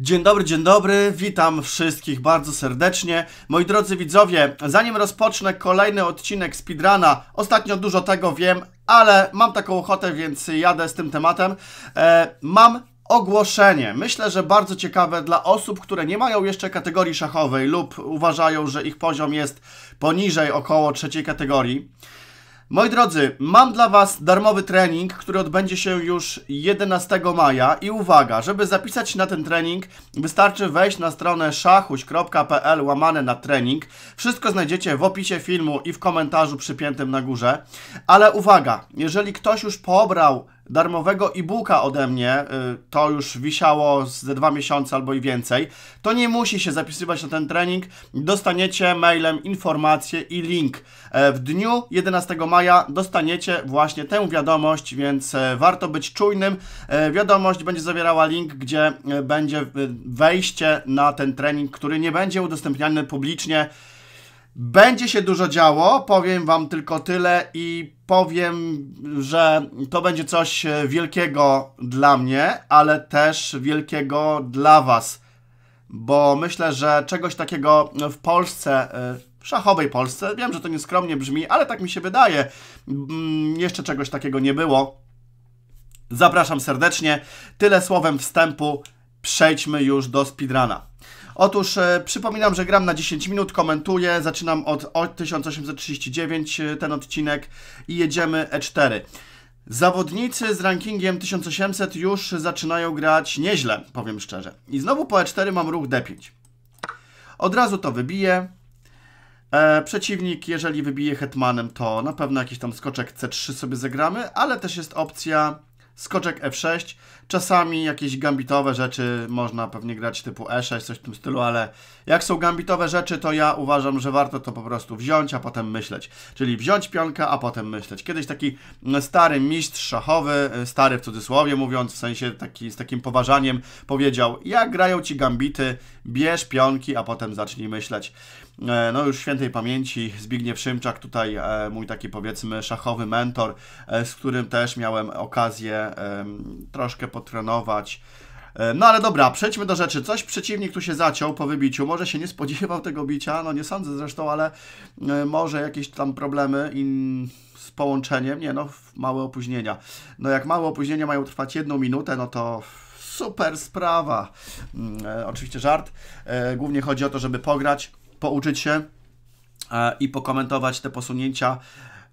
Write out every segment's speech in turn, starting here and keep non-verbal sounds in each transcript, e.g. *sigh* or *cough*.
Dzień dobry, dzień dobry, witam wszystkich bardzo serdecznie. Moi drodzy widzowie, zanim rozpocznę kolejny odcinek Speedrana, ostatnio dużo tego wiem, ale mam taką ochotę, więc jadę z tym tematem. E, mam ogłoszenie. Myślę, że bardzo ciekawe dla osób, które nie mają jeszcze kategorii szachowej lub uważają, że ich poziom jest poniżej około trzeciej kategorii. Moi drodzy, mam dla Was darmowy trening, który odbędzie się już 11 maja i uwaga, żeby zapisać się na ten trening wystarczy wejść na stronę szachuś.pl łamane na trening. Wszystko znajdziecie w opisie filmu i w komentarzu przypiętym na górze. Ale uwaga, jeżeli ktoś już pobrał darmowego e-booka ode mnie, y, to już wisiało ze dwa miesiące albo i więcej, to nie musi się zapisywać na ten trening. Dostaniecie mailem informację i link. E, w dniu 11 maja dostaniecie właśnie tę wiadomość, więc e, warto być czujnym. E, wiadomość będzie zawierała link, gdzie będzie wejście na ten trening, który nie będzie udostępniany publicznie. Będzie się dużo działo, powiem Wam tylko tyle i powiem, że to będzie coś e, wielkiego dla mnie, ale też wielkiego dla Was, bo myślę, że czegoś takiego w Polsce, e, w szachowej Polsce, wiem, że to nieskromnie brzmi, ale tak mi się wydaje, mm, jeszcze czegoś takiego nie było. Zapraszam serdecznie. Tyle słowem wstępu. Przejdźmy już do speedruna. Otóż e, przypominam, że gram na 10 minut, komentuję, zaczynam od, 1839 e, ten odcinek i jedziemy E4. Zawodnicy z rankingiem 1800 już zaczynają grać nieźle, powiem szczerze. I znowu po E4 mam ruch D5. Od razu to wybiję. E, przeciwnik, jeżeli wybije hetmanem, to na pewno jakiś tam skoczek C3 sobie zagramy, ale też jest opcja skoczek F6, Czasami jakieś gambitowe rzeczy można pewnie grać typu E6, coś w tym stylu, ale jak są gambitowe rzeczy, to ja uważam, że warto to po prostu wziąć, a potem myśleć. Czyli wziąć pionkę, a potem myśleć. Kiedyś taki mm, stary mistrz szachowy, y, stary w cudzysłowie mówiąc, w sensie taki, z takim poważaniem powiedział, jak grają ci gambity, bierz pionki, a potem zacznij myśleć. E, no już świętej pamięci Zbigniew Szymczak, tutaj e, mój taki powiedzmy szachowy mentor, e, z którym też miałem okazję troszkę potrenować. No ale dobra, przejdźmy do rzeczy. Coś przeciwnik tu się zaciął po wybiciu. Może się nie spodziewał tego bicia, no nie sądzę zresztą, ale może jakieś tam problemy z połączeniem. Nie no, małe opóźnienia. No jak małe opóźnienia mają trwać jedną minutę, no to super sprawa. Mm, oczywiście żart. głównie chodzi o to, żeby pograć pouczyć się e, i pokomentować te posunięcia.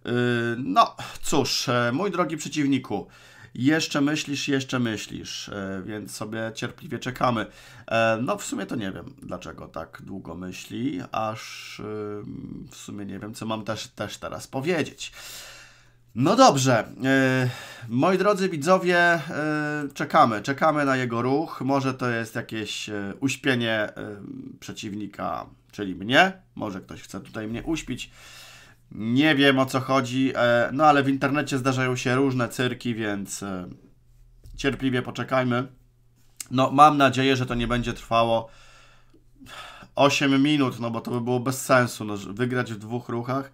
E, no cóż, e, mój drogi przeciwniku, jeszcze myślisz, jeszcze myślisz, więc sobie cierpliwie czekamy. No, w sumie to nie wiem, dlaczego tak długo myśli, aż w sumie nie wiem, co mam też, też teraz powiedzieć. No dobrze, e, moi drodzy widzowie, e, czekamy, czekamy na jego ruch. Może to jest jakieś e, uśpienie przeciwnika, czyli mnie. Może ktoś chce tutaj mnie uśpić. Nie wiem o co chodzi, no ale w internecie zdarzają się różne cyrki, więc cierpliwie poczekajmy. No, mam nadzieję, że to nie będzie trwało 8 minut, no bo to by było bez sensu, no, wygrać w dwóch ruchach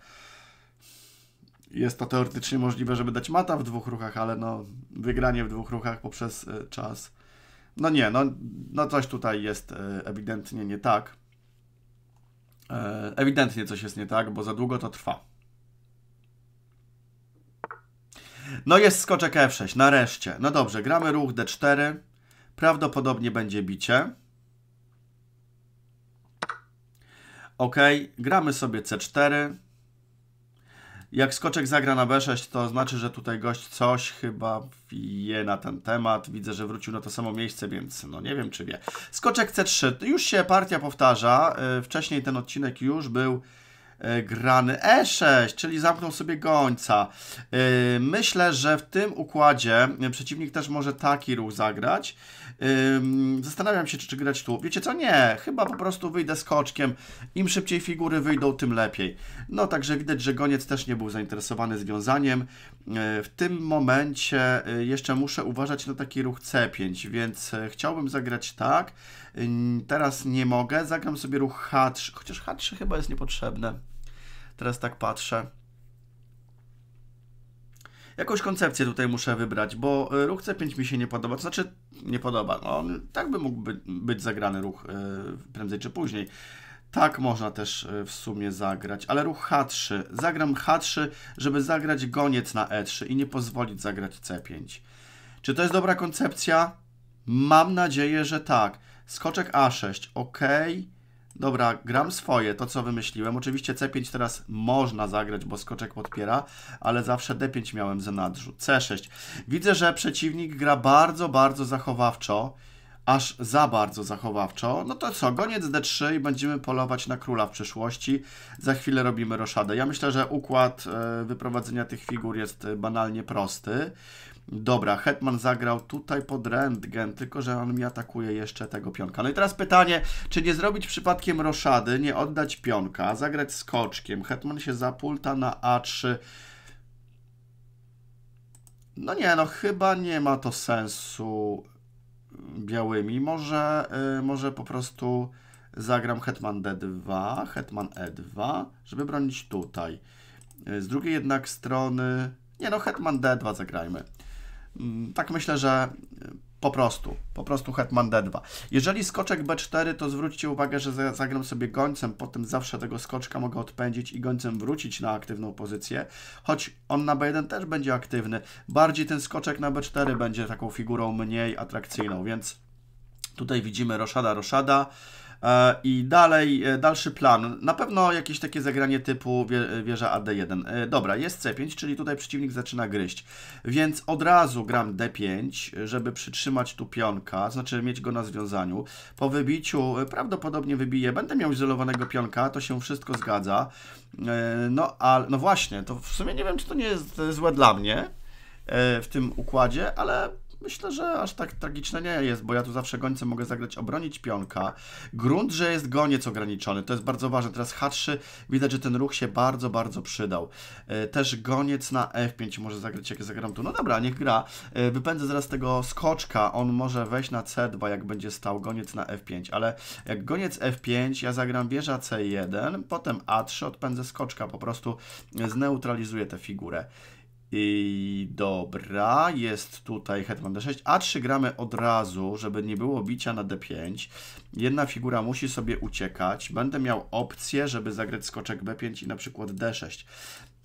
jest to teoretycznie możliwe, żeby dać mata w dwóch ruchach, ale no, wygranie w dwóch ruchach poprzez e, czas. No nie, no, no coś tutaj jest e, ewidentnie nie tak. E, ewidentnie coś jest nie tak, bo za długo to trwa. No jest skoczek F6, nareszcie. No dobrze, gramy ruch D4. Prawdopodobnie będzie bicie. Ok, gramy sobie C4. Jak skoczek zagra na B6, to znaczy, że tutaj gość coś chyba wie na ten temat. Widzę, że wrócił na to samo miejsce, więc no nie wiem, czy wie. Skoczek C3. Już się partia powtarza. E, wcześniej ten odcinek już był E, grany E6, czyli zamknął sobie gońca. E, myślę, że w tym układzie e, przeciwnik też może taki ruch zagrać. Zastanawiam się, czy, czy grać tu. Wiecie co? Nie, chyba po prostu wyjdę skoczkiem. Im szybciej figury wyjdą, tym lepiej. No, także widać, że goniec też nie był zainteresowany związaniem. W tym momencie jeszcze muszę uważać na taki ruch C5, więc chciałbym zagrać tak. Teraz nie mogę. Zagram sobie ruch H3, chociaż H3 chyba jest niepotrzebne. Teraz tak patrzę. Jakąś koncepcję tutaj muszę wybrać, bo e, ruch C5 mi się nie podoba. To znaczy, nie podoba. No, tak by mógł być zagrany ruch yy, prędzej czy później. Tak można też e, w sumie zagrać, ale ruch H3. Zagram H3, żeby zagrać goniec na E3 i nie pozwolić zagrać C5. Czy to jest dobra koncepcja? Mam nadzieję, że tak. Skoczek A6, ok. Dobra, gram swoje, to co wymyśliłem. Oczywiście C5 teraz można zagrać, bo skoczek podpiera, ale zawsze D5 miałem za nadrzu. C6. Widzę, że przeciwnik gra bardzo, bardzo zachowawczo aż za bardzo zachowawczo, no to co, goniec d3 i będziemy polować na króla w przyszłości. Za chwilę robimy roszadę. Ja myślę, że układ e, wyprowadzenia tych figur jest e, banalnie prosty. Dobra, Hetman zagrał tutaj pod Rentgen, tylko że on mi atakuje jeszcze tego pionka. No i teraz pytanie, czy nie zrobić przypadkiem roszady, nie oddać pionka, zagrać skoczkiem. Hetman się zapulta na A3. No nie, no chyba nie ma to sensu białymi. Może, yy, może po prostu zagram hetman d2, hetman e2, żeby bronić tutaj. Y, z drugiej jednak strony... Nie no, hetman d2 zagrajmy. Mm, tak myślę, że e, po prostu, po prostu hetman d2. Jeżeli skoczek b4, to zwróćcie uwagę, że zagram sobie gońcem, potem zawsze tego skoczka mogę odpędzić i gońcem wrócić na aktywną pozycję, choć on na b1 też będzie aktywny. Bardziej ten skoczek na b4 będzie taką figurą mniej atrakcyjną, więc tutaj widzimy roszada, roszada. E, I dalej, e, dalszy plan. Na pewno jakieś takie zagranie typu wie, wieża AD1. E, dobra, jest C5, czyli tutaj przeciwnik zaczyna gryźć. Więc od razu gram D5, żeby przytrzymać tu pionka, znaczy mieć go na związaniu. Po wybiciu prawdopodobnie wybiję, będę miał izolowanego pionka, to się wszystko zgadza. No, ale, no właśnie, to w sumie nie wiem, czy to nie jest złe dla mnie w tym układzie, ale myślę, że aż tak tragiczne nie jest, bo ja tu zawsze gońcem mogę zagrać obronić pionka. Grunt, że jest goniec ograniczony, to jest bardzo ważne. Teraz H3, widać, że ten ruch się bardzo, bardzo przydał. E, też goniec na F5 może zagrać, jak zagram tu. No dobra, niech gra. E, wypędzę zaraz tego skoczka, on może wejść na C2, jak będzie stał goniec na F5, ale jak goniec F5, ja zagram wieża C1, potem A3, odpędzę skoczka, po prostu zneutralizuję tę figurę. I dobra, jest tutaj hetman d6. A3 gramy od razu, żeby nie było bicia na d5. Jedna figura musi sobie uciekać. Będę miał opcję, żeby zagrać skoczek b5 i na przykład d6.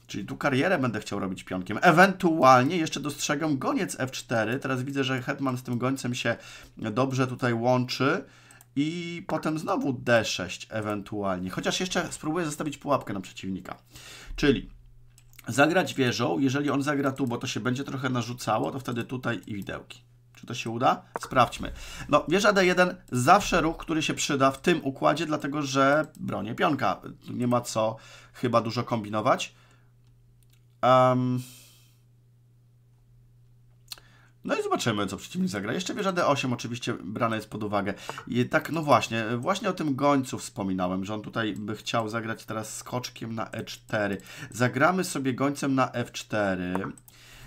Czyli tu karierę będę chciał robić pionkiem. Ewentualnie jeszcze dostrzegam goniec f4. Teraz widzę, że hetman z tym gońcem się dobrze tutaj łączy. I potem znowu d6 ewentualnie. Chociaż jeszcze spróbuję zostawić pułapkę na przeciwnika. Czyli zagrać wieżą. Jeżeli on zagra tu, bo to się będzie trochę narzucało, to wtedy tutaj i widełki. Czy to się uda? Sprawdźmy. No, wieża D1 zawsze ruch, który się przyda w tym układzie, dlatego że bronię pionka. Nie ma co chyba dużo kombinować. Um, no i zobaczymy, co przeciwnik zagra. Jeszcze wieża D8 oczywiście brana jest pod uwagę. I tak, no właśnie, właśnie o tym gońcu wspominałem, że on tutaj by chciał zagrać teraz skoczkiem na E4. Zagramy sobie gońcem na F4. E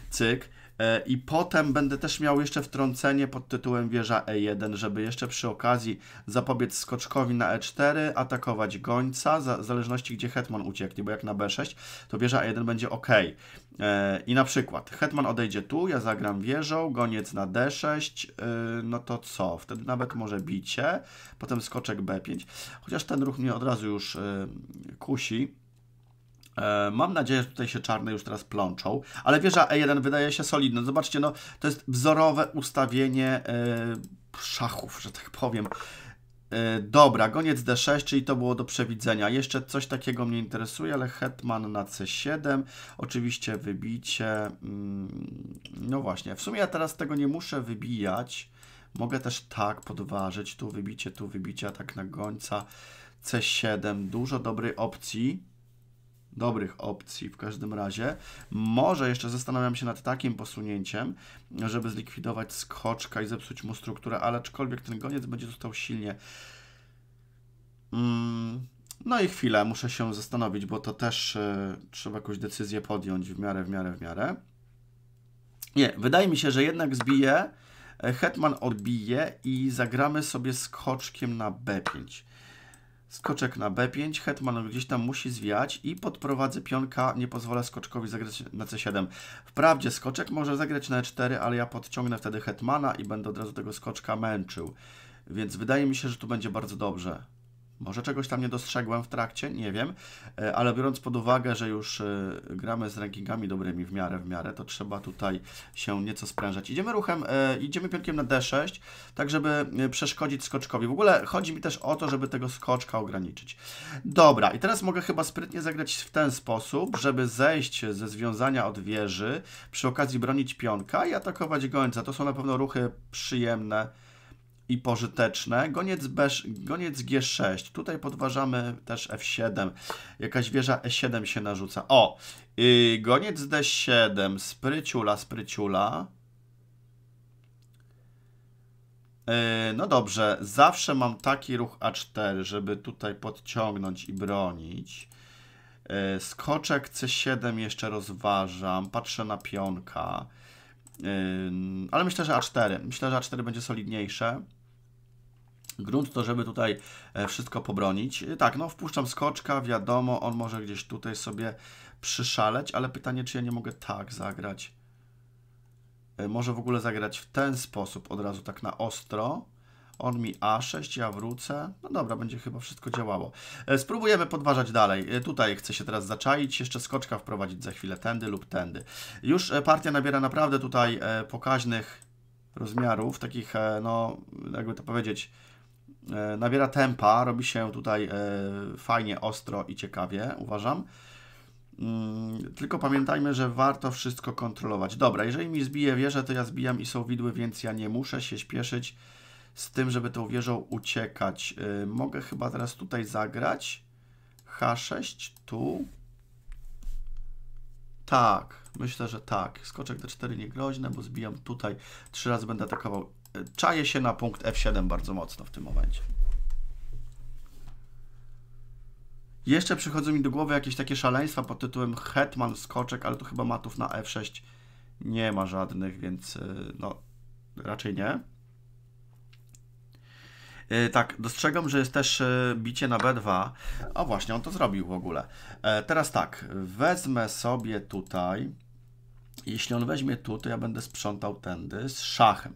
Cyk. E, I potem będę też miał jeszcze wtrącenie pod tytułem wieża E1, żeby jeszcze przy okazji zapobiec skoczkowi na E4, atakować gońca, w zależności gdzie hetman ucieknie, bo jak na B6, to wieża E1 będzie ok. E, I na przykład hetman odejdzie tu, ja zagram wieżą, goniec na D6, e, no to co? Wtedy nawet może bicie, potem skoczek B5, chociaż ten ruch mnie od razu już kusi. E, mam nadzieję, że tutaj się czarne już teraz plączą, ale wieża E1 wydaje się solidna. Zobaczcie, no, to jest wzorowe ustawienie e, szachów, że tak powiem. E, dobra, goniec D6, czyli to było do przewidzenia. Jeszcze coś takiego mnie interesuje, ale hetman na C7. Oczywiście wybicie. Mm, no właśnie, w sumie ja teraz tego nie muszę wybijać. Mogę też tak podważyć. Tu wybicie, tu wybicie, a tak na gońca C7. Dużo dobrej opcji dobrych opcji w każdym razie. Może jeszcze zastanawiam się nad takim posunięciem, żeby zlikwidować skoczka i zepsuć mu strukturę, ale aczkolwiek ten goniec będzie został silnie. Mm, no i chwilę, muszę się zastanowić, bo to też y, trzeba jakąś decyzję podjąć w miarę, w miarę, w miarę. Nie, wydaje mi się, że jednak zbije, e, Hetman odbije i zagramy sobie skoczkiem na B5. Skoczek na B5, hetman gdzieś tam musi zwijać i podprowadzę pionka, nie pozwolę skoczkowi zagrać na C7. Wprawdzie skoczek może zagrać na E4, ale ja podciągnę wtedy hetmana i będę od razu tego skoczka męczył. Więc wydaje mi się, że tu będzie bardzo dobrze. Może czegoś tam nie dostrzegłem w trakcie, nie wiem, e, ale biorąc pod uwagę, że już e, gramy z rankingami dobrymi w miarę, w miarę, to trzeba tutaj się nieco sprężać. Idziemy ruchem, e, idziemy pionkiem na D6, tak żeby przeszkodzić skoczkowi. W ogóle chodzi mi też o to, żeby tego skoczka ograniczyć. Dobra, i teraz mogę chyba sprytnie zagrać w ten sposób, żeby zejść ze związania od wieży, przy okazji bronić pionka i atakować gońca. To są na pewno ruchy przyjemne i pożyteczne. Goniec, B, goniec G6. Tutaj podważamy też F7. Jakaś wieża E7 się narzuca. O! Yy, goniec D7. Spryciula, spryciula. Yy, no dobrze. Zawsze mam taki ruch A4, żeby tutaj podciągnąć i bronić. Yy, skoczek C7 jeszcze rozważam. Patrzę na pionka. Yy, ale myślę, że A4. Myślę, że A4 będzie solidniejsze grunt to, żeby tutaj e, wszystko pobronić. E, tak, no wpuszczam skoczka, wiadomo, on może gdzieś tutaj sobie przyszaleć, ale pytanie, czy ja nie mogę tak zagrać. E, może w ogóle zagrać w ten sposób, od razu tak na ostro. On mi A6, ja wrócę. No dobra, będzie chyba wszystko działało. Spróbujemy podważać dalej. Tutaj chcę się teraz zaczaić, jeszcze skoczka wprowadzić za chwilę tędy lub tędy. Już partia nabiera naprawdę tutaj pokaźnych rozmiarów, takich, no jakby to powiedzieć, E, nabiera tempa, robi się tutaj e, fajnie, ostro i ciekawie, uważam. Mm, tylko pamiętajmy, że warto wszystko kontrolować. Dobra, jeżeli mi zbije wieżę, to ja zbijam i są widły, więc ja nie muszę się śpieszyć z tym, żeby tą wieżą uciekać. E, mogę chyba teraz tutaj zagrać. H6, tu. Tak, myślę, że tak. Skoczek D4 groźne, bo zbijam tutaj. Trzy razy będę atakował Czaje się na punkt F7 bardzo mocno w tym momencie. Jeszcze przychodzą mi do głowy jakieś takie szaleństwa pod tytułem Hetman, skoczek, ale tu chyba matów na F6 nie ma żadnych, więc y, no raczej nie. Y, tak, dostrzegam, że jest też y, bicie na B2. O właśnie, on to zrobił w ogóle. E, teraz tak, wezmę sobie tutaj. Jeśli on weźmie tu, to ja będę sprzątał tędy z szachem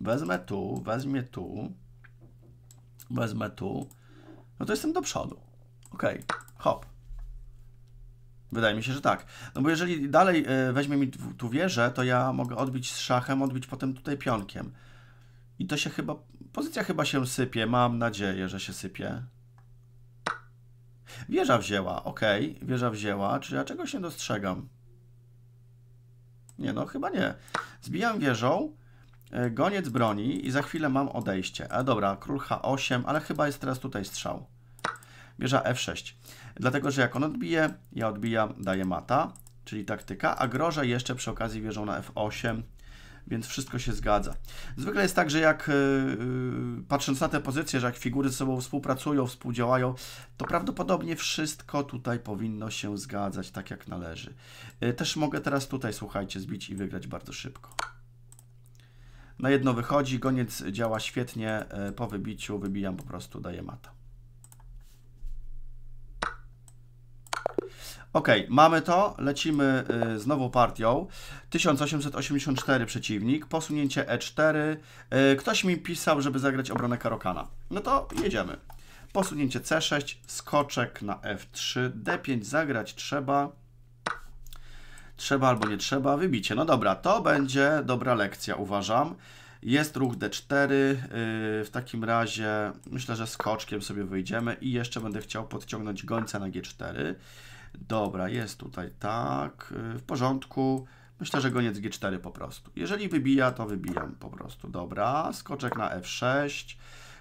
wezmę tu, wezmę tu, wezmę tu, no to jestem do przodu. Ok, hop. Wydaje mi się, że tak. No bo jeżeli dalej e, weźmie mi tu wieżę, to ja mogę odbić z szachem, odbić potem tutaj pionkiem. I to się chyba, pozycja chyba się sypie, mam nadzieję, że się sypie. Wieża wzięła, ok, wieża wzięła, czy ja czegoś nie dostrzegam? Nie no, chyba nie. Zbijam wieżą, E, goniec broni i za chwilę mam odejście. A e, dobra, król H8, ale chyba jest teraz tutaj strzał. Bierza F6. Dlatego, że jak on odbije, ja odbijam, daję mata, czyli taktyka, a grożę jeszcze przy okazji wieżą na F8, więc wszystko się zgadza. Zwykle jest tak, że jak yy, patrząc na te pozycje, że jak figury ze sobą współpracują, współdziałają, to prawdopodobnie wszystko tutaj powinno się zgadzać tak jak należy. Yy, też mogę teraz tutaj, słuchajcie, zbić i wygrać bardzo szybko. Na jedno wychodzi, goniec działa świetnie, e, po wybiciu wybijam po prostu, daję mata. Ok, mamy to, lecimy e, z nową partią. 1884 przeciwnik, posunięcie E4. E, ktoś mi pisał, żeby zagrać obronę Karokana. No to jedziemy. Posunięcie C6, skoczek na F3, D5 zagrać trzeba. Trzeba albo nie trzeba, wybicie. No dobra, to będzie dobra lekcja, uważam. Jest ruch D4, y, w takim razie myślę, że skoczkiem sobie wyjdziemy i jeszcze będę chciał podciągnąć gońca na G4. Dobra, jest tutaj tak, y, w porządku. Myślę, że goniec G4 po prostu. Jeżeli wybija, to wybijam po prostu. Dobra, skoczek na F6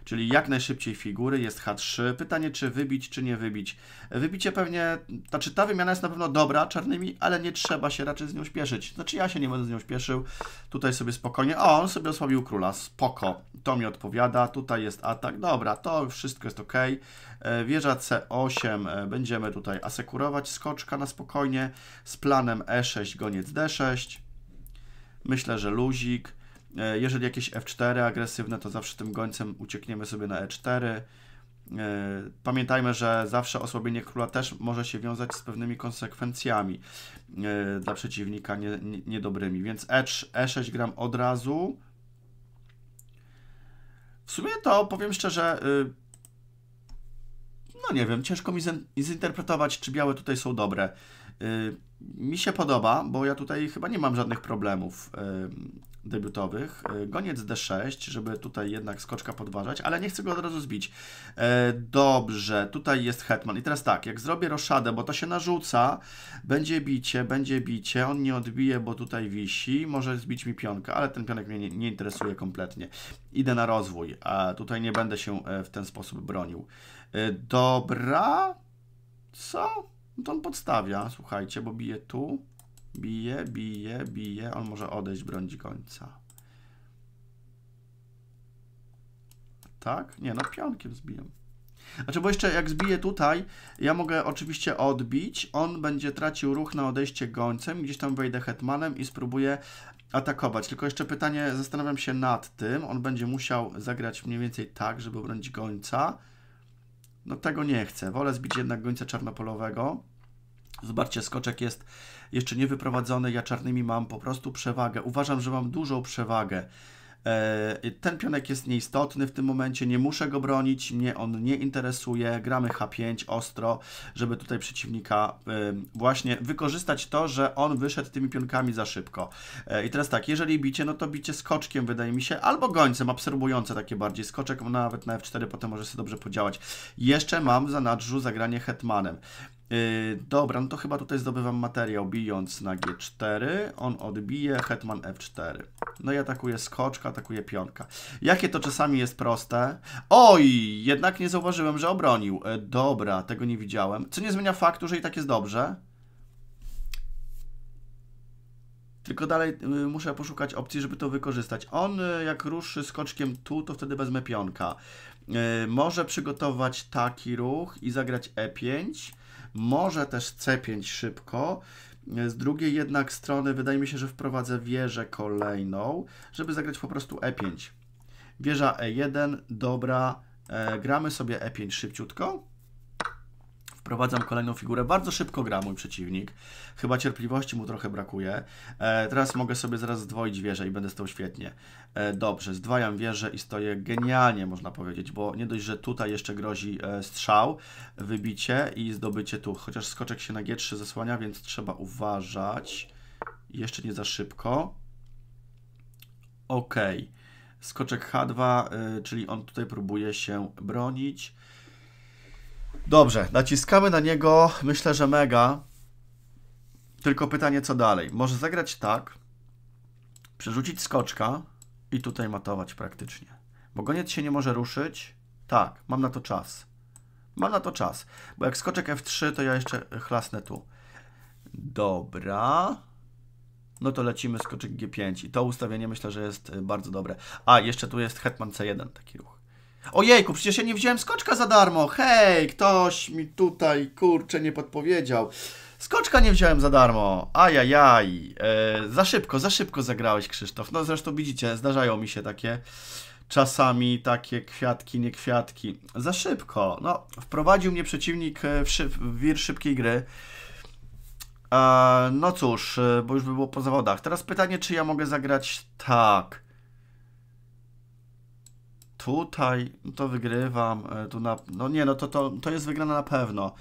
czyli jak najszybciej figury, jest H3. Pytanie, czy wybić, czy nie wybić. Wybicie pewnie, znaczy ta wymiana jest na pewno dobra czarnymi, ale nie trzeba się raczej z nią śpieszyć. Znaczy ja się nie będę z nią śpieszył, tutaj sobie spokojnie, o, on sobie osłabił króla, spoko, to mi odpowiada, tutaj jest atak, dobra, to wszystko jest ok. E, wieża C8, e, będziemy tutaj asekurować skoczka na spokojnie, z planem E6, goniec D6, myślę, że luzik, E, jeżeli jakieś F4 agresywne, to zawsze tym gońcem uciekniemy sobie na E4. E, pamiętajmy, że zawsze osłabienie króla też może się wiązać z pewnymi konsekwencjami e, dla przeciwnika niedobrymi, więc E6 gram od razu. W sumie to powiem szczerze, no nie wiem, ciężko mi zinterpretować, czy białe tutaj są dobre. Mi się podoba, bo ja tutaj chyba nie mam żadnych problemów debiutowych. E, Goniec D6, żeby tutaj jednak skoczka podważać, ale nie chcę go od razu zbić. E, dobrze, tutaj jest Hetman. I teraz tak, jak zrobię roszadę, bo to się narzuca, będzie bicie, będzie bicie, on nie odbije, bo tutaj wisi, może zbić mi pionkę, ale ten pionek mnie nie, nie interesuje kompletnie. Idę na rozwój, a tutaj nie będę się e, w ten sposób bronił. Dobra, co? No to on podstawia, słuchajcie, bo bije tu. Bije, bije, bije. On może odejść bronić końca. Tak? Nie, no pionkiem zbiję. Znaczy, bo jeszcze jak zbiję tutaj, ja mogę oczywiście odbić, on będzie tracił ruch na odejście gońcem, gdzieś tam wejdę hetmanem i spróbuję atakować. Tylko jeszcze pytanie, zastanawiam się nad tym, on będzie musiał zagrać mniej więcej tak, żeby bronić gońca. No tego nie chcę, wolę zbić jednak gońca czarnopolowego. Zobaczcie, skoczek jest jeszcze nie wyprowadzone, ja czarnymi mam po prostu przewagę. Uważam, że mam dużą przewagę. E, ten pionek jest nieistotny w tym momencie, nie muszę go bronić, mnie on nie interesuje. Gramy H5 ostro, żeby tutaj przeciwnika e, właśnie wykorzystać to, że on wyszedł tymi pionkami za szybko. E, I teraz tak, jeżeli bicie, no to bicie skoczkiem wydaje mi się, albo gońcem, absorbujące takie bardziej. Skoczek nawet na F4 potem może się dobrze podziałać. Jeszcze mam w zanadrzu zagranie hetmanem. Y, dobra, no to chyba tutaj zdobywam materiał, bijąc na G4. On odbije, hetman F4. No i atakuje skoczka, atakuje pionka. Jakie to czasami jest proste. Oj, jednak nie zauważyłem, że obronił. E, dobra, tego nie widziałem. Co nie zmienia faktu, że i tak jest dobrze. Tylko dalej y, muszę poszukać opcji, żeby to wykorzystać. On y, jak ruszy skoczkiem tu, to wtedy wezmę pionka. może przygotować taki ruch i zagrać E5 może też C5 szybko. Z drugiej jednak strony wydaje mi się, że wprowadzę wieżę kolejną, żeby zagrać po prostu E5. Wieża E1, dobra, e, gramy sobie E5 szybciutko. Wprowadzam kolejną figurę. Bardzo szybko gra mój przeciwnik. Chyba cierpliwości mu trochę brakuje. E, teraz mogę sobie zaraz zdwoić wieżę i będę stał świetnie. E, dobrze, zdwajam wieżę i stoję genialnie, można powiedzieć, bo nie dość, że tutaj jeszcze grozi e, strzał, wybicie i zdobycie tu. Chociaż skoczek się na G3 zasłania, więc trzeba uważać. Jeszcze nie za szybko. Ok. Skoczek H2, e, czyli on tutaj próbuje się bronić. Dobrze, naciskamy na niego, myślę, że mega. Tylko pytanie, co dalej? Może zagrać tak, przerzucić skoczka i tutaj matować praktycznie. Bo goniec się nie może ruszyć. Tak, mam na to czas. Mam na to czas, bo jak skoczek F3, to ja jeszcze chlasnę tu. Dobra. No to lecimy skoczek G5 i to ustawienie myślę, że jest y, bardzo dobre. A, jeszcze tu jest hetman C1, taki ruch. Ojejku, przecież ja nie wziąłem skoczka za darmo. Hej, ktoś mi tutaj, kurczę, nie podpowiedział. Skoczka nie wziąłem za darmo. Ajajaj. E, za szybko, za szybko zagrałeś, Krzysztof. No zresztą widzicie, zdarzają mi się takie czasami takie kwiatki, nie kwiatki. Za szybko. No, wprowadził mnie przeciwnik e, w, szyb, w wir szybkiej gry. E, no cóż, e, bo już by było po zawodach. Teraz pytanie, czy ja mogę zagrać tak. Tutaj no to wygrywam. E, tu na, no nie, no to, to, to jest wygrana na pewno.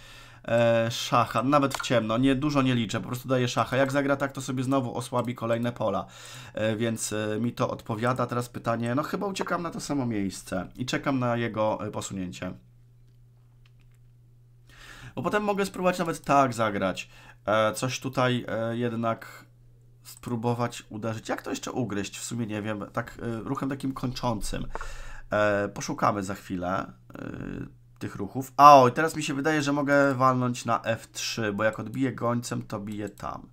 E, szacha, nawet w ciemno, nie, dużo nie liczę, po prostu daję szacha. Jak zagra tak, to sobie znowu osłabi kolejne pola, e, więc e, mi to odpowiada. Teraz pytanie, no chyba uciekam na to samo miejsce i czekam na jego e, posunięcie. Bo potem mogę spróbować nawet tak zagrać. E, coś tutaj jednak spróbować uderzyć. Jak to jeszcze ugryźć? W sumie nie wiem, tak ruchem takim kończącym. E, poszukamy za chwilę e, tych ruchów. A o, teraz mi się wydaje, że mogę walnąć na F3, bo jak odbiję gońcem, to biję tam.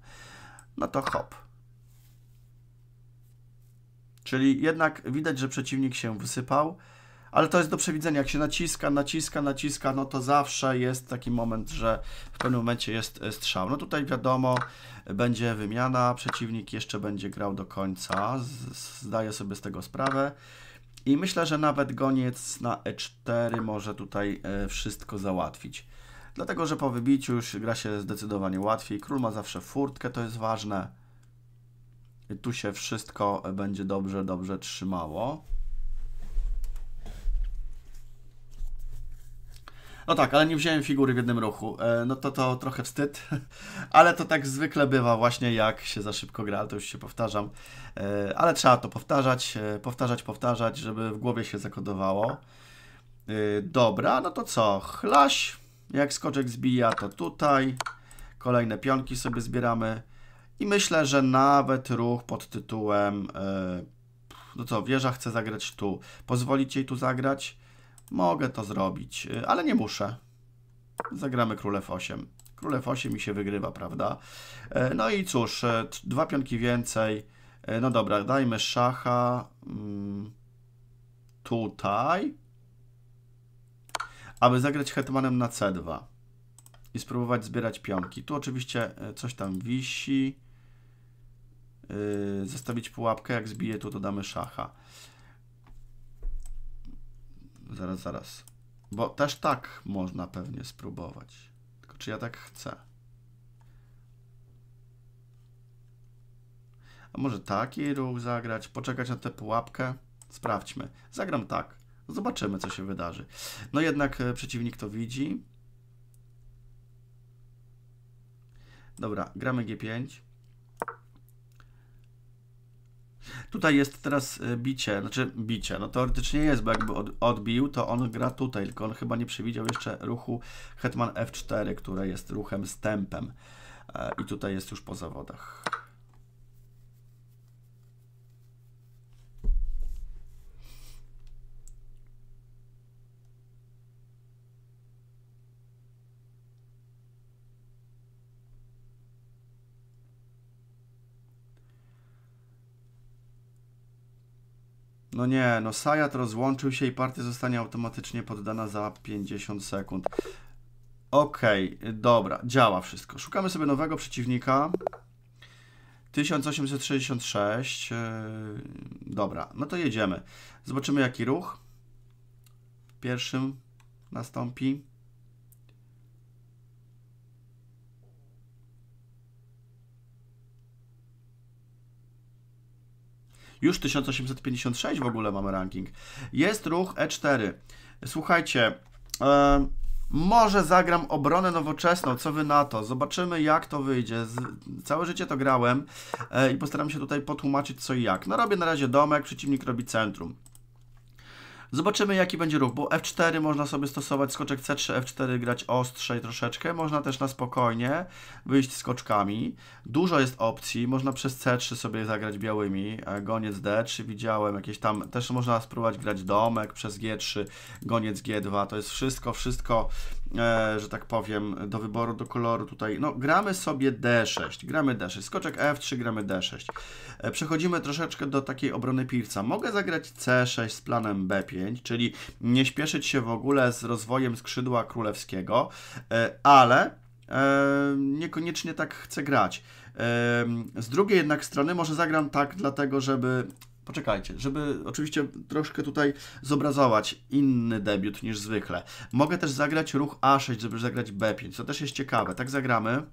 No to hop. Czyli jednak widać, że przeciwnik się wysypał, ale to jest do przewidzenia. Jak się naciska, naciska, naciska, no to zawsze jest taki moment, że w pewnym momencie jest e, strzał. No tutaj wiadomo, będzie wymiana, przeciwnik jeszcze będzie grał do końca, zdaję sobie z tego sprawę. I myślę, że nawet goniec na e4 może tutaj e, wszystko załatwić. Dlatego, że po wybiciu już gra się zdecydowanie łatwiej. Król ma zawsze furtkę, to jest ważne. I tu się wszystko e, będzie dobrze, dobrze trzymało. No tak, ale nie wziąłem figury w jednym ruchu. E, no to to trochę wstyd, *laughs* ale to tak zwykle bywa właśnie jak się za szybko gra, to już się powtarzam. E, ale trzeba to powtarzać, e, powtarzać, powtarzać, żeby w głowie się zakodowało. Dobra, no to co? Chlaś, jak skoczek zbija to tutaj. Kolejne pionki sobie zbieramy. I myślę, że nawet ruch pod tytułem... No co, wieża chce zagrać tu. Pozwolicie jej tu zagrać? Mogę to zrobić, y, ale nie muszę. Zagramy król f8. Król f8 mi się wygrywa, prawda? E, no i cóż, e, dwa pionki więcej. E, no dobra, dajmy szacha mm, tutaj, aby zagrać hetmanem na c2 i spróbować zbierać pionki. Tu oczywiście coś tam wisi. Zostawić pułapkę, jak zbije tu, to damy szacha. Zaraz, zaraz. Bo też tak można pewnie spróbować. Tylko czy ja tak chcę? A może taki ruch zagrać? Poczekać na tę pułapkę? Sprawdźmy. Zagram tak. Zobaczymy, co się wydarzy. No jednak e, przeciwnik to widzi. Dobra, gramy G5. Tutaj jest teraz e, bicie, znaczy bicie, no teoretycznie jest, bo jakby odbił, to on gra tutaj, tylko on chyba nie przewidział jeszcze ruchu hetman f4, które jest ruchem z tempem e, i tutaj jest już po zawodach. No nie, no Sayat rozłączył się i partia zostanie automatycznie poddana za 50 sekund. Okej, okay, dobra, działa wszystko. Szukamy sobie nowego przeciwnika. 1866. E, dobra, no to jedziemy. Zobaczymy jaki ruch w pierwszym nastąpi. Już 1856 w ogóle mamy ranking. Jest ruch E4. Słuchajcie, może zagram obronę nowoczesną, co wy na to? Zobaczymy jak to wyjdzie. Z... Całe życie to grałem e, i postaram się tutaj potłumaczyć co i jak. No robię na razie domek, przeciwnik robi centrum. Zobaczymy jaki będzie ruch, bo F4 można sobie stosować skoczek C3, F4 grać ostrzej troszeczkę, można też na spokojnie wyjść skoczkami. Dużo jest opcji, można przez C3 sobie zagrać białymi, e, goniec D3 widziałem, jakieś tam, też można spróbować grać domek przez G3, goniec G2, to jest wszystko, wszystko E, że tak powiem, do wyboru, do koloru tutaj. No, gramy sobie D6, gramy D6, skoczek F3, gramy D6. E, przechodzimy troszeczkę do takiej obrony pilca. Mogę zagrać C6 z planem B5, czyli nie śpieszyć się w ogóle z rozwojem skrzydła królewskiego, e, ale niekoniecznie tak chcę grać. Z drugiej jednak strony może zagram tak, dlatego żeby Poczekajcie, żeby oczywiście troszkę tutaj zobrazować inny debiut niż zwykle. Mogę też zagrać ruch A6, żeby zagrać B5, co też jest ciekawe. Tak zagramy.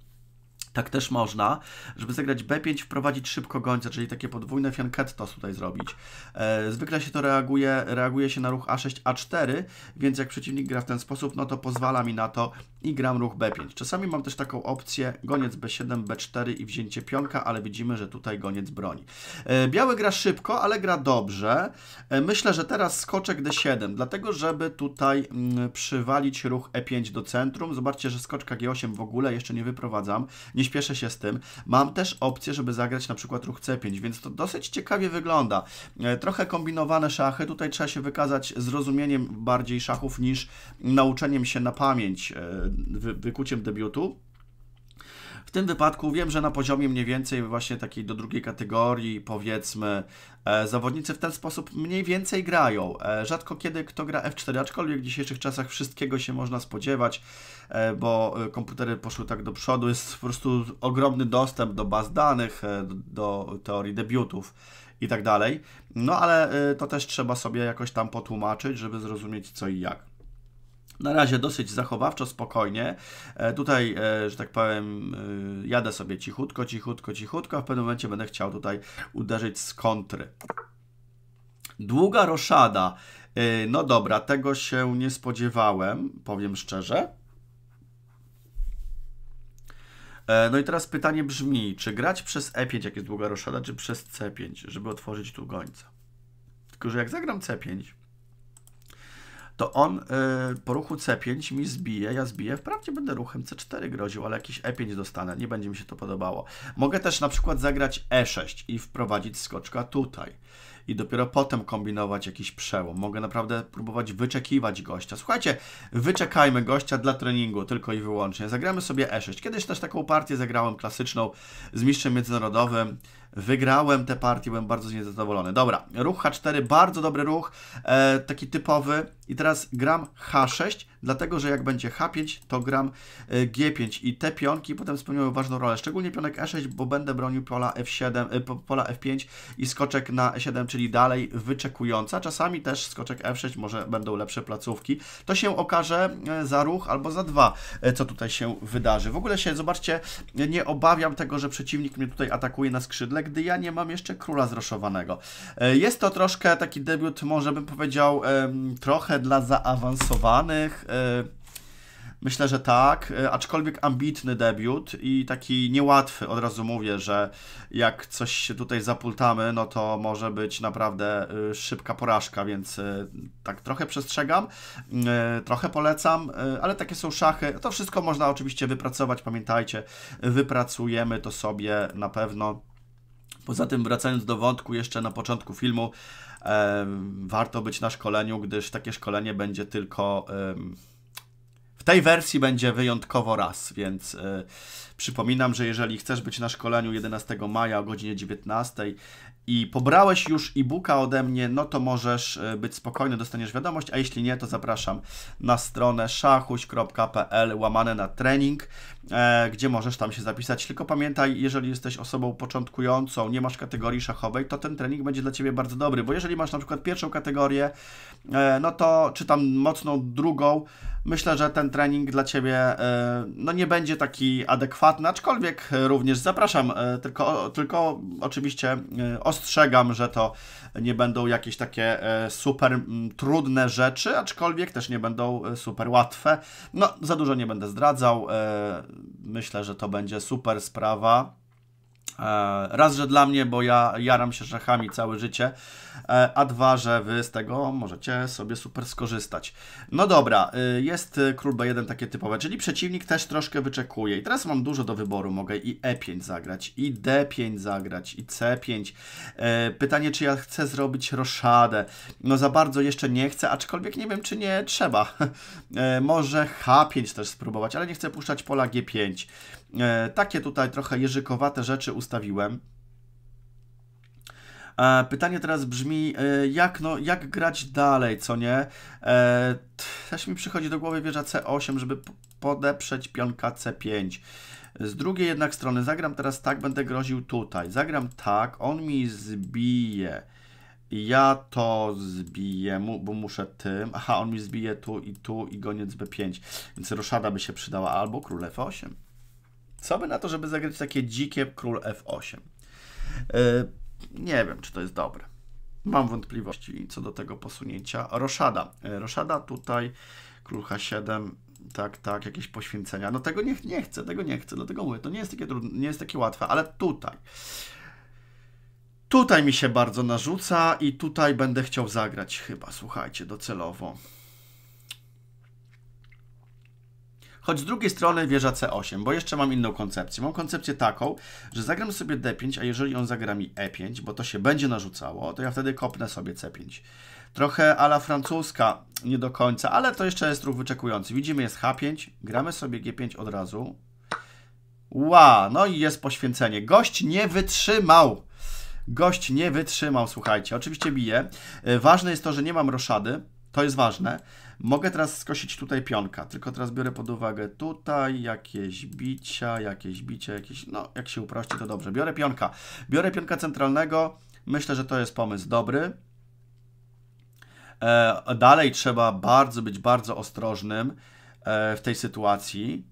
Tak też można, żeby zagrać B5, wprowadzić szybko gońca, czyli takie podwójne fianchetto tutaj zrobić. E, zwykle się to reaguje, reaguje się na ruch A6, A4, więc jak przeciwnik gra w ten sposób, no to pozwala mi na to, i gram ruch B5. Czasami mam też taką opcję goniec B7, B4 i wzięcie pionka, ale widzimy, że tutaj goniec broni. E, biały gra szybko, ale gra dobrze. E, myślę, że teraz skoczek D7, dlatego żeby tutaj mm, przywalić ruch E5 do centrum. Zobaczcie, że skoczka G8 w ogóle jeszcze nie wyprowadzam. Nie śpieszę się z tym. Mam też opcję, żeby zagrać na przykład ruch C5, więc to dosyć ciekawie wygląda. E, trochę kombinowane szachy. Tutaj trzeba się wykazać zrozumieniem bardziej szachów niż nauczeniem się na pamięć wy, wykuciem debiutu. W tym wypadku wiem, że na poziomie mniej więcej właśnie takiej do drugiej kategorii, powiedzmy, e, zawodnicy w ten sposób mniej więcej grają. E, rzadko kiedy kto gra F4, aczkolwiek w dzisiejszych czasach wszystkiego się można spodziewać, e, bo e, komputery poszły tak do przodu. Jest po prostu ogromny dostęp do baz danych, e, do, do teorii debiutów i tak dalej. No ale e, to też trzeba sobie jakoś tam potłumaczyć, żeby zrozumieć co i jak. Na razie dosyć zachowawczo, spokojnie. E, tutaj, e, że tak powiem, e, jadę sobie cichutko, cichutko, cichutko, a w pewnym momencie będę chciał tutaj uderzyć z kontry. Długa roszada. No dobra, tego się nie spodziewałem, powiem szczerze. No i teraz pytanie brzmi, czy grać przez E5, jak jest długa roszada, czy przez C5, żeby otworzyć tu gońca? Tylko, że jak zagram C5, to on y, po ruchu C5 mi zbije, ja zbiję, wprawdzie będę ruchem C4 groził, ale jakiś E5 dostanę, nie będzie mi się to podobało. Mogę też na przykład zagrać E6 i wprowadzić skoczka tutaj. I dopiero potem kombinować jakiś przełom. Mogę naprawdę próbować wyczekiwać gościa. Słuchajcie, wyczekajmy gościa dla treningu tylko i wyłącznie. Zagramy sobie E6. Kiedyś też taką partię zagrałem klasyczną z mistrzem międzynarodowym. Wygrałem tę partię, byłem bardzo niezadowolony. Dobra, ruch H4, bardzo dobry ruch, e, taki typowy. I teraz gram H6, dlatego że jak będzie H5, to gram e, G5. I te pionki potem spełniają ważną rolę, szczególnie pionek E6, bo będę bronił pola F7, e, pola F5 i skoczek na E7, czyli dalej wyczekująca. Czasami też skoczek F6, może będą lepsze placówki. To się okaże e, za ruch albo za dwa, co tutaj się wydarzy. W ogóle się, zobaczcie, nie obawiam tego, że przeciwnik mnie tutaj atakuje na skrzydle, gdy ja nie mam jeszcze króla zroszowanego. E, jest to troszkę taki debiut, może bym powiedział, trochę dla zaawansowanych. E, myślę, że tak, e, aczkolwiek ambitny debiut i taki niełatwy, od razu mówię, że jak coś się tutaj zapultamy, no to może być naprawdę szybka porażka, więc tak trochę przestrzegam, trochę polecam, ale takie są szachy. To wszystko można oczywiście wypracować, pamiętajcie, wypracujemy to sobie na pewno. Poza tym, wracając do wątku jeszcze na początku filmu, e, warto być na szkoleniu, gdyż takie szkolenie będzie tylko. E, w tej wersji będzie wyjątkowo raz, więc e, przypominam, że jeżeli chcesz być na szkoleniu 11 maja o godzinie 19 i pobrałeś już e-booka ode mnie, no to możesz e, być spokojny, dostaniesz wiadomość, a jeśli nie, to zapraszam na stronę szachuś.pl łamane na trening, e, gdzie możesz tam się zapisać. Tylko pamiętaj, jeżeli jesteś osobą początkującą, nie masz kategorii szachowej, to ten trening będzie dla Ciebie bardzo dobry, bo jeżeli masz na przykład pierwszą kategorię, e, no to czy tam mocną drugą, myślę, że ten trening dla Ciebie e, no, nie będzie taki adekwatny, aczkolwiek e, również zapraszam, e, tylko, tylko oczywiście ostrzegam, że to nie będą jakieś takie super trudne rzeczy, aczkolwiek też nie będą super łatwe. No, za dużo nie będę zdradzał. Myślę, że to będzie super sprawa. E, raz, że dla mnie, bo ja jaram się szachami całe życie, e, a dwa, że Wy z tego możecie sobie super skorzystać. No dobra, e, jest król b1 takie typowe, czyli przeciwnik też troszkę wyczekuje. I teraz mam dużo do wyboru. Mogę i e5 zagrać, i d5 zagrać, i c5. Pytanie, czy ja chcę zrobić roszadę. No za bardzo jeszcze nie chcę, aczkolwiek nie wiem, czy nie trzeba. *laughs* Może h5 też spróbować, ale nie chcę puszczać pola g5. E, takie tutaj trochę jeżykowate rzeczy ustawiłem. E, pytanie teraz brzmi, e, jak, no, jak grać dalej, co nie? Też mi przychodzi do głowy wieża C8, żeby podeprzeć pionka C5. Z drugiej jednak strony zagram teraz tak, będę groził tutaj. Zagram tak, on mi zbije. Ja to zbiję, bo muszę tym. Aha, on mi zbije tu i tu i goniec B5. Więc roszada by się przydała albo król F8. Co by na to, żeby zagrać takie dzikie król F8? E, nie wiem, czy to jest dobre. Mam wątpliwości co do tego posunięcia. Roszada. E, Roszada tutaj, król H7, tak, tak, jakieś poświęcenia. No tego nie, nie chcę, tego nie chcę, dlatego mówię, to nie jest takie trudne, nie jest takie łatwe, ale tutaj. Tutaj mi się bardzo narzuca i tutaj będę chciał zagrać chyba, słuchajcie, docelowo. Choć z drugiej strony wieża C8, bo jeszcze mam inną koncepcję. Mam koncepcję taką, że zagram sobie D5, a jeżeli on zagra mi E5, bo to się będzie narzucało, to ja wtedy kopnę sobie C5. Trochę ala francuska, nie do końca, ale to jeszcze jest ruch wyczekujący. Widzimy, jest H5, gramy sobie G5 od razu. Ła, no i jest poświęcenie. Gość nie wytrzymał. Gość nie wytrzymał, słuchajcie. Oczywiście bije. E, ważne jest to, że nie mam roszady. To jest ważne. Mogę teraz skosić tutaj pionka, tylko teraz biorę pod uwagę tutaj jakieś bicia, jakieś bicia, jakieś... No, jak się uprości, to dobrze. Biorę pionka. Biorę pionka centralnego. Myślę, że to jest pomysł dobry. E, dalej trzeba bardzo być bardzo ostrożnym e, w tej sytuacji.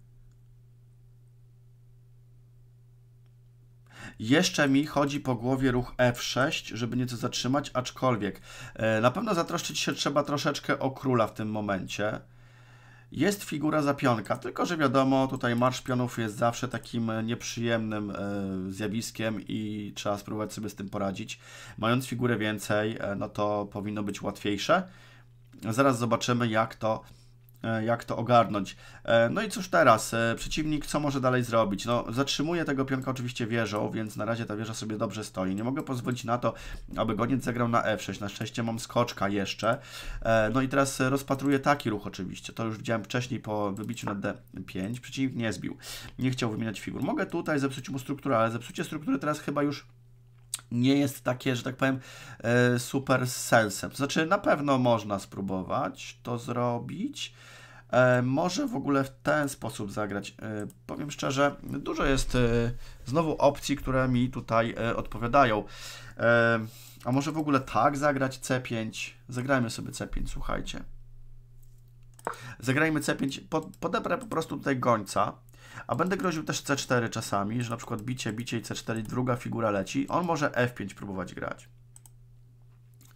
Jeszcze mi chodzi po głowie ruch F6, żeby nieco zatrzymać, aczkolwiek e, na pewno zatroszczyć się trzeba troszeczkę o króla w tym momencie. Jest figura zapionka, tylko że wiadomo, tutaj marsz pionów jest zawsze takim e, nieprzyjemnym e, zjawiskiem i trzeba spróbować sobie z tym poradzić. Mając figurę więcej, no to powinno być łatwiejsze. Zaraz zobaczymy, jak to E, jak to ogarnąć. E, no i cóż teraz, e, przeciwnik co może dalej zrobić? No zatrzymuje tego pionka oczywiście wieżą, więc na razie ta wieża sobie dobrze stoi. Nie mogę pozwolić na to, aby goniec zagrał na f6, na szczęście mam skoczka jeszcze. No i teraz rozpatruję taki ruch oczywiście, to już widziałem wcześniej po wybiciu na d5, przeciwnik nie zbił, nie chciał wymieniać figur. Mogę tutaj zepsuć mu strukturę, ale zepsucie struktury teraz chyba już nie jest takie, że tak powiem, super z sensem. Znaczy, na pewno można spróbować to zrobić. E, może w ogóle w ten sposób zagrać. E, powiem szczerze, dużo jest e, znowu opcji, które mi tutaj odpowiadają. A może w ogóle tak zagrać C5? Zagrajmy sobie C5, słuchajcie. Zagrajmy C5, podebrę po prostu tutaj gońca, a będę groził też C4 czasami, że na przykład bicie, bicie i C4, druga figura leci. On może F5 próbować grać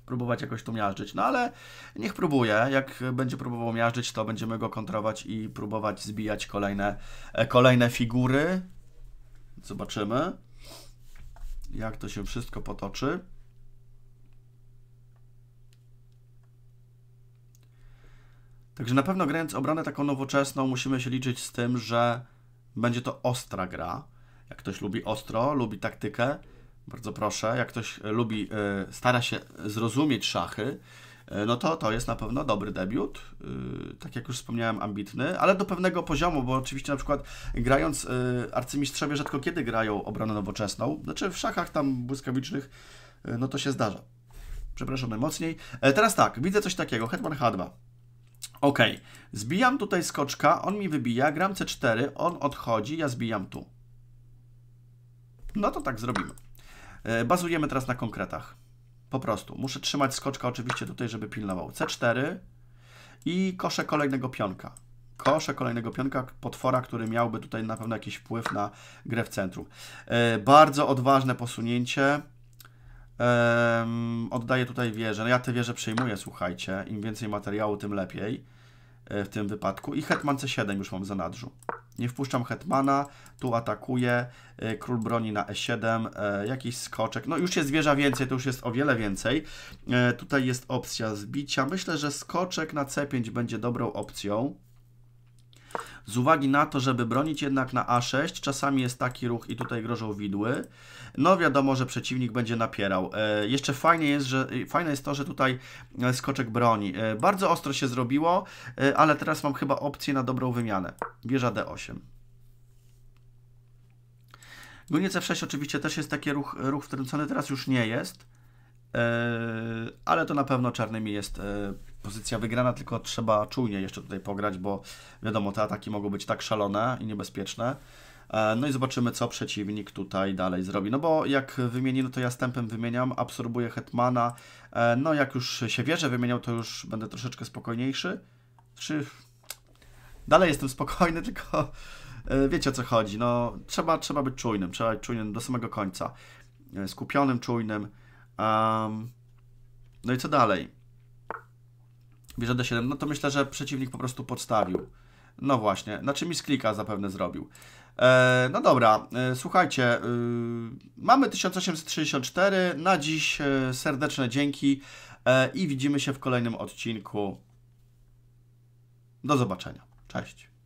próbować jakoś to miażdżyć. No ale niech próbuje. Jak będzie próbował miażdżyć, to będziemy go kontrować i próbować zbijać kolejne, e, kolejne figury. Zobaczymy, jak to się wszystko potoczy. Także na pewno grając obronę taką nowoczesną, musimy się liczyć z tym, że będzie to ostra gra. Jak ktoś lubi ostro, lubi taktykę, bardzo proszę, jak ktoś e, lubi, e, stara się zrozumieć szachy, e, no to to jest na pewno dobry debiut, tak jak już wspomniałem, ambitny, ale do pewnego poziomu, bo oczywiście na przykład grając arcymistrzowie rzadko kiedy grają obronę nowoczesną, znaczy w szachach tam błyskawicznych, no to się zdarza. Przepraszam najmocniej. Teraz tak, widzę coś takiego, hetman h2. Ok, zbijam tutaj skoczka, on mi wybija, gram c4, on odchodzi, ja zbijam tu. No to tak zrobimy. E, bazujemy teraz na konkretach. Po prostu. Muszę trzymać skoczka oczywiście tutaj, żeby pilnował. C4 i kosze kolejnego pionka. Kosze kolejnego pionka, potwora, który miałby tutaj na pewno jakiś wpływ na grę w centrum. E, bardzo odważne posunięcie. Oddaję tutaj wieżę. No ja te wieże przejmuję, słuchajcie. Im więcej materiału, tym lepiej e, w tym wypadku. I hetman C7 już mam w zanadrzu. Nie wpuszczam hetmana, tu atakuje, y, król broni na e7, y, jakiś skoczek. No już jest wieża więcej, to już jest o wiele więcej. Y, tutaj jest opcja zbicia. Myślę, że skoczek na c5 będzie dobrą opcją. Z uwagi na to, żeby bronić jednak na a6, czasami jest taki ruch i tutaj grożą widły no wiadomo, że przeciwnik będzie napierał. E, jeszcze fajnie jest, że, e, fajne jest to, że tutaj e, skoczek broni. Bardzo ostro się zrobiło, ale teraz mam chyba opcję na dobrą wymianę. Wieża D8. Goniec c 6 oczywiście też jest taki ruch, ruch wtrącony, teraz już nie jest. ale to na pewno czarnymi jest pozycja wygrana, tylko trzeba czujnie jeszcze tutaj pograć, bo wiadomo, te ataki mogą być tak szalone i niebezpieczne. E, no i zobaczymy, co przeciwnik tutaj dalej zrobi. No bo jak wymieni, no to ja stępem wymieniam, absorbuję Hetmana. E, no jak już się wie, że wymieniał, to już będę troszeczkę spokojniejszy. Czy... Dalej jestem spokojny, *laughs* tylko e, wiecie o co chodzi. No trzeba, trzeba być czujnym, trzeba być czujnym do samego końca. Skupionym, czujnym. Um... No i co dalej? Bierze D7, no to myślę, że przeciwnik po prostu podstawił. No właśnie, znaczy misklika zapewne zrobił. E, no dobra, e, słuchajcie, e, mamy 1864, na dziś serdeczne dzięki i widzimy się w kolejnym odcinku. Do zobaczenia, cześć.